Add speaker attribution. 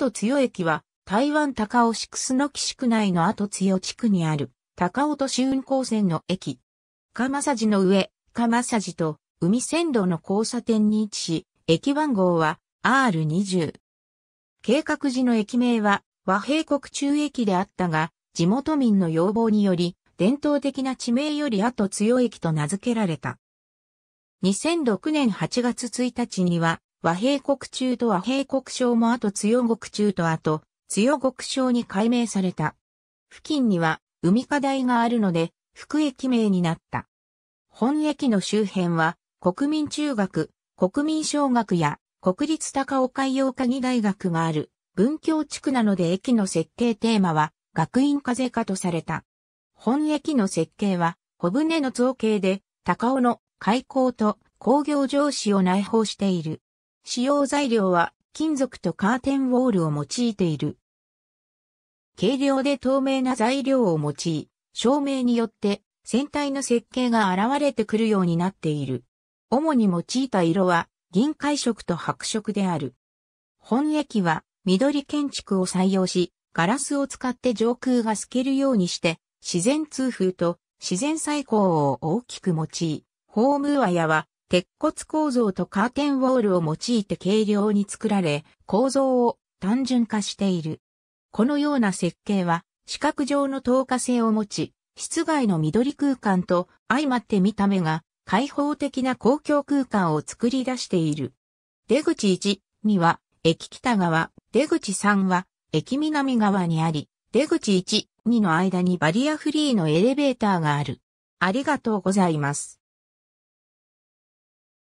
Speaker 1: 後よ駅は、台湾高尾市楠木市区内の後よ地区にある、高尾都市運行線の駅。釜佐寺の上、釜佐寺と海線路の交差点に位置し、駅番号は R20。計画時の駅名は和平国中駅であったが、地元民の要望により、伝統的な地名より後強駅と名付けられた。2006年8月1日には、和平国中と和平国省も後強国中と後強国省に改名された。付近には海課題があるので、副駅名になった。本駅の周辺は、国民中学、国民小学や国立高岡洋科技大学がある文教地区なので駅の設計テーマは学院風化とされた。本駅の設計は小舟の造形で高尾の開港と工業上司を内包している。使用材料は金属とカーテンウォールを用いている。軽量で透明な材料を用い、照明によって船体の設計が現れてくるようになっている。主に用いた色は銀灰色と白色である。本駅は緑建築を採用し、ガラスを使って上空が透けるようにして、自然通風と自然採光を大きく用い、ホームワヤは鉄骨構造とカーテンウォールを用いて軽量に作られ、構造を単純化している。このような設計は、視覚上の透過性を持ち、室外の緑空間と相まって見た目が開放的な公共空間を作り出している。出口1、2は駅北側、出口3は駅南側にあり、出口1、2の間にバリアフリーのエレベーターがある。ありがとうございます。